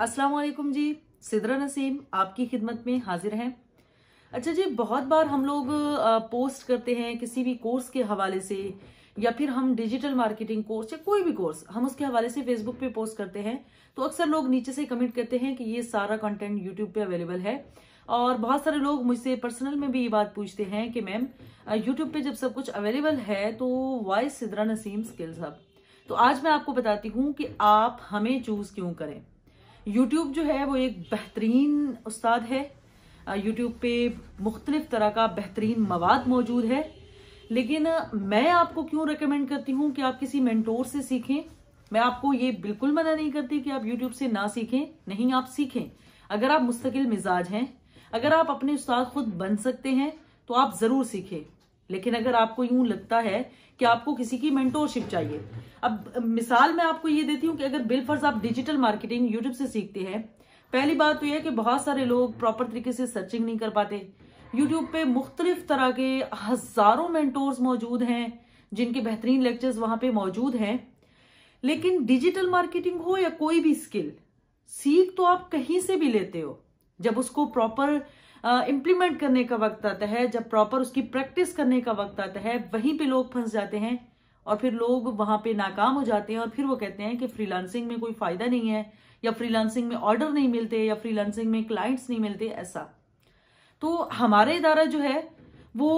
अस्सलाम वालेकुम जी सिदरा नसीम आपकी खिदमत में हाजिर हैं अच्छा जी बहुत बार हम लोग पोस्ट करते हैं किसी भी कोर्स के हवाले से या फिर हम डिजिटल मार्केटिंग कोर्स या कोई भी कोर्स हम उसके हवाले से फेसबुक पे पोस्ट करते हैं तो अक्सर लोग नीचे से कमेंट करते हैं कि ये सारा कंटेंट यूट्यूब पे अवेलेबल है और बहुत सारे लोग मुझसे पर्सनल में भी ये बात पूछते हैं कि मैम यूट्यूब पे जब सब कुछ अवेलेबल है तो वाई सिदरा नसीम स्किल्स हब तो आज मैं आपको बताती हूँ कि आप हमें चूज क्यों करें यूट्यूब जो है वो एक बेहतरीन उस्ताद है यूट्यूब पे मुख्तलिफ तरह का बेहतरीन मवाद मौजूद है लेकिन मैं आपको क्यों रिकमेंड करती हूँ कि आप किसी मेंटोर से सीखें मैं आपको ये बिल्कुल मना नहीं करती कि आप यूट्यूब से ना सीखें नहीं आप सीखें अगर आप मुस्तकिल मिजाज हैं अगर आप अपने उस्ताद खुद बन सकते हैं तो आप ज़रूर सीखें लेकिन अगर आपको यूं लगता है कि आपको किसी की मेंटोरशिप चाहिए अब मिसाल मैं आपको ये देती हूँ कि अगर बिल आप डिजिटल मार्केटिंग यूट्यूब से सीखते हैं पहली बात तो यह कि बहुत सारे लोग प्रॉपर तरीके से सर्चिंग नहीं कर पाते यूट्यूब पे मुख्तलिफ तरह के हजारों मेंटोर्स मौजूद हैं जिनके बेहतरीन लेक्चर्स वहां पे मौजूद हैं लेकिन डिजिटल मार्केटिंग हो या कोई भी स्किल सीख तो आप कहीं से भी लेते हो जब उसको प्रॉपर इम्प्लीमेंट करने का वक्त आता है जब प्रॉपर उसकी प्रैक्टिस करने का वक्त आता है वहीं पे लोग फंस जाते हैं और फिर लोग वहां पे नाकाम हो जाते हैं और फिर वो कहते हैं कि फ्रीलांसिंग में कोई फायदा नहीं है या फ्रीलांसिंग में ऑर्डर नहीं मिलते या फ्रीलांसिंग में क्लाइंट्स नहीं मिलते ऐसा तो हमारा इदारा जो है वो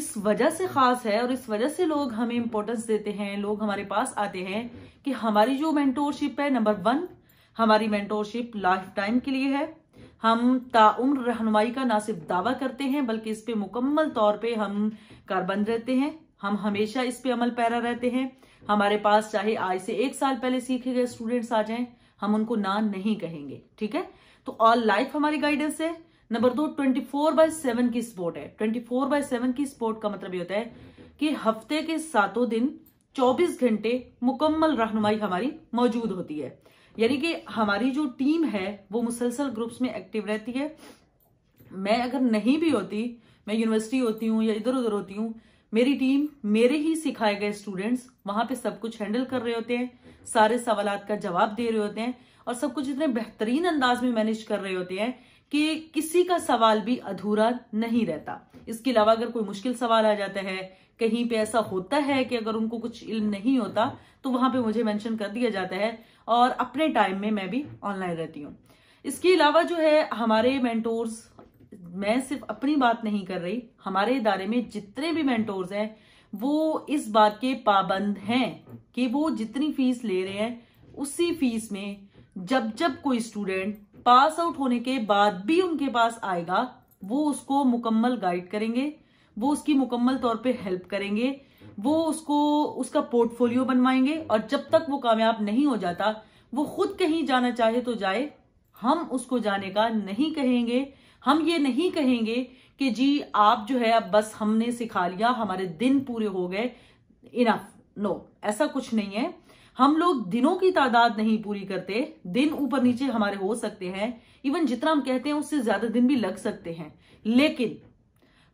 इस वजह से खास है और इस वजह से लोग हमें इम्पोर्टेंस देते हैं लोग हमारे पास आते हैं कि हमारी जो मेंटोरशिप है नंबर वन हमारी मेंटोरशिप लाइफ टाइम के लिए है हम ताउम्र रहनुमाई का ना सिर्फ दावा करते हैं बल्कि इस पर मुकम्मल तौर पर हम कारबंद रहते हैं हम हमेशा इस पे अमल पैरा रहते हैं हमारे पास चाहे आज से एक साल पहले सीखे गए स्टूडेंट्स आ जाएं हम उनको ना नहीं कहेंगे ठीक है तो ऑल लाइफ हमारी गाइडेंस है नंबर दो ट्वेंटी फोर बाय सेवन की स्पोर्ट है ट्वेंटी फोर बाय सेवन की स्पोर्ट का मतलब ये होता है कि हफ्ते के सातों दिन चौबीस घंटे मुकम्मल रहनुमाई हमारी मौजूद होती है यानी कि हमारी जो टीम है वो मुसलसल ग्रुप्स में एक्टिव रहती है मैं अगर नहीं भी होती मैं यूनिवर्सिटी होती हूँ या इधर उधर होती हूँ मेरी टीम मेरे ही सिखाए गए स्टूडेंट्स वहां पे सब कुछ हैंडल कर रहे होते हैं सारे सवाल का जवाब दे रहे होते हैं और सब कुछ इतने बेहतरीन अंदाज में मैनेज कर रहे होते हैं कि किसी का सवाल भी अधूरा नहीं रहता इसके अलावा अगर कोई मुश्किल सवाल आ जाता है कहीं पे ऐसा होता है कि अगर उनको कुछ इल्म नहीं होता तो वहां पे मुझे मेंशन कर दिया जाता है और अपने टाइम में मैं भी ऑनलाइन रहती हूँ इसके अलावा जो है हमारे मेंटोर्स मैं सिर्फ अपनी बात नहीं कर रही हमारे इदारे में जितने भी मेंटोर्स हैं वो इस बात के पाबंद हैं कि वो जितनी फीस ले रहे हैं उसी फीस में जब जब कोई स्टूडेंट पास आउट होने के बाद भी उनके पास आएगा वो उसको मुकम्मल गाइड करेंगे वो उसकी मुकम्मल तौर पे हेल्प करेंगे वो उसको उसका पोर्टफोलियो बनवाएंगे और जब तक वो कामयाब नहीं हो जाता वो खुद कहीं जाना चाहे तो जाए हम उसको जाने का नहीं कहेंगे हम ये नहीं कहेंगे कि जी आप जो है अब बस हमने सिखा लिया हमारे दिन पूरे हो गए इनफ नो ऐसा कुछ नहीं है हम लोग दिनों की तादाद नहीं पूरी करते दिन ऊपर नीचे हमारे हो सकते हैं इवन जितना हम कहते हैं उससे ज्यादा दिन भी लग सकते हैं लेकिन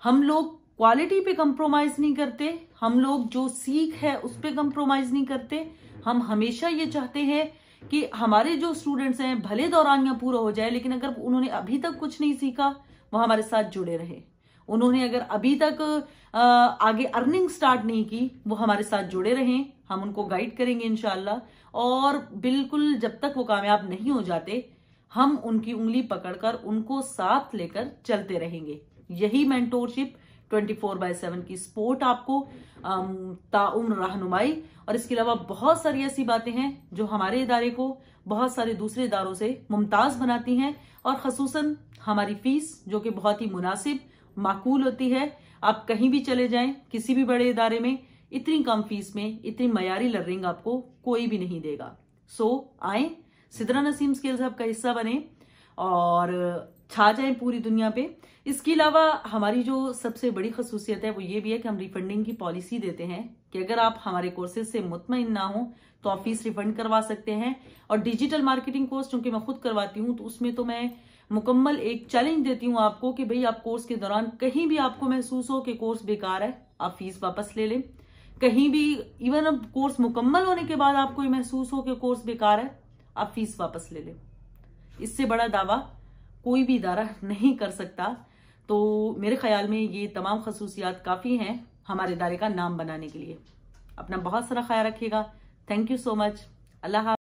हम लोग क्वालिटी पे कंप्रोमाइज नहीं करते हम लोग जो सीख है उस पर कंप्रोमाइज नहीं करते हम हमेशा ये चाहते हैं कि हमारे जो स्टूडेंट्स हैं भले दौरानियां पूरा हो जाए लेकिन अगर उन्होंने अभी तक कुछ नहीं सीखा वह हमारे साथ जुड़े रहे उन्होंने अगर अभी तक आगे अर्निंग स्टार्ट नहीं की वो हमारे साथ जुड़े रहें हम उनको गाइड करेंगे इनशाला और बिल्कुल जब तक वो कामयाब नहीं हो जाते हम उनकी उंगली पकड़कर उनको साथ लेकर चलते रहेंगे यही mentorship twenty four by seven की सपोर्ट आपको ताउम्र रहनुमाई और इसके अलावा बहुत सारी ऐसी बातें हैं जो हमारे इदारे को बहुत सारे दूसरे इदारों से मुमताज़ बनाती हैं और खसूस हमारी फीस जो कि बहुत ही मुनासिब माकूल होती है आप कहीं भी चले जाएं किसी भी बड़े इदारे में इतनी कम फीस में इतनी मयारी लर्निंग आपको कोई भी नहीं देगा सो so, आए सिदरा नसीम स्किल्स हब का हिस्सा बने और छा जाए पूरी दुनिया पे इसके अलावा हमारी जो सबसे बड़ी खसूसियत है वो ये भी है कि हम रिफंडिंग की पॉलिसी देते हैं कि अगर आप हमारे कोर्सेज से मुतमिन ना हो तो आप फीस रिफंड करवा सकते हैं और डिजिटल मार्केटिंग कोर्स चूंकि मैं खुद करवाती हूँ तो उसमें तो मैं मुकम्मल एक चैलेंज देती हूँ आपको कि भाई आप कोर्स के दौरान कहीं भी आपको महसूस हो कि कोर्स बेकार है आप फीस वापस ले लें कहीं भी इवन अब कोर्स मुकम्मल होने के बाद आपको महसूस हो कि कोर्स बेकार है आप फीस वापस ले लें इससे बड़ा दावा कोई भी इदारा नहीं कर सकता तो मेरे ख्याल में ये तमाम खसूसियात काफ़ी हैं हमारे इदारे का नाम बनाने के लिए अपना बहुत सारा ख्याल रखिएगा thank you so much Allah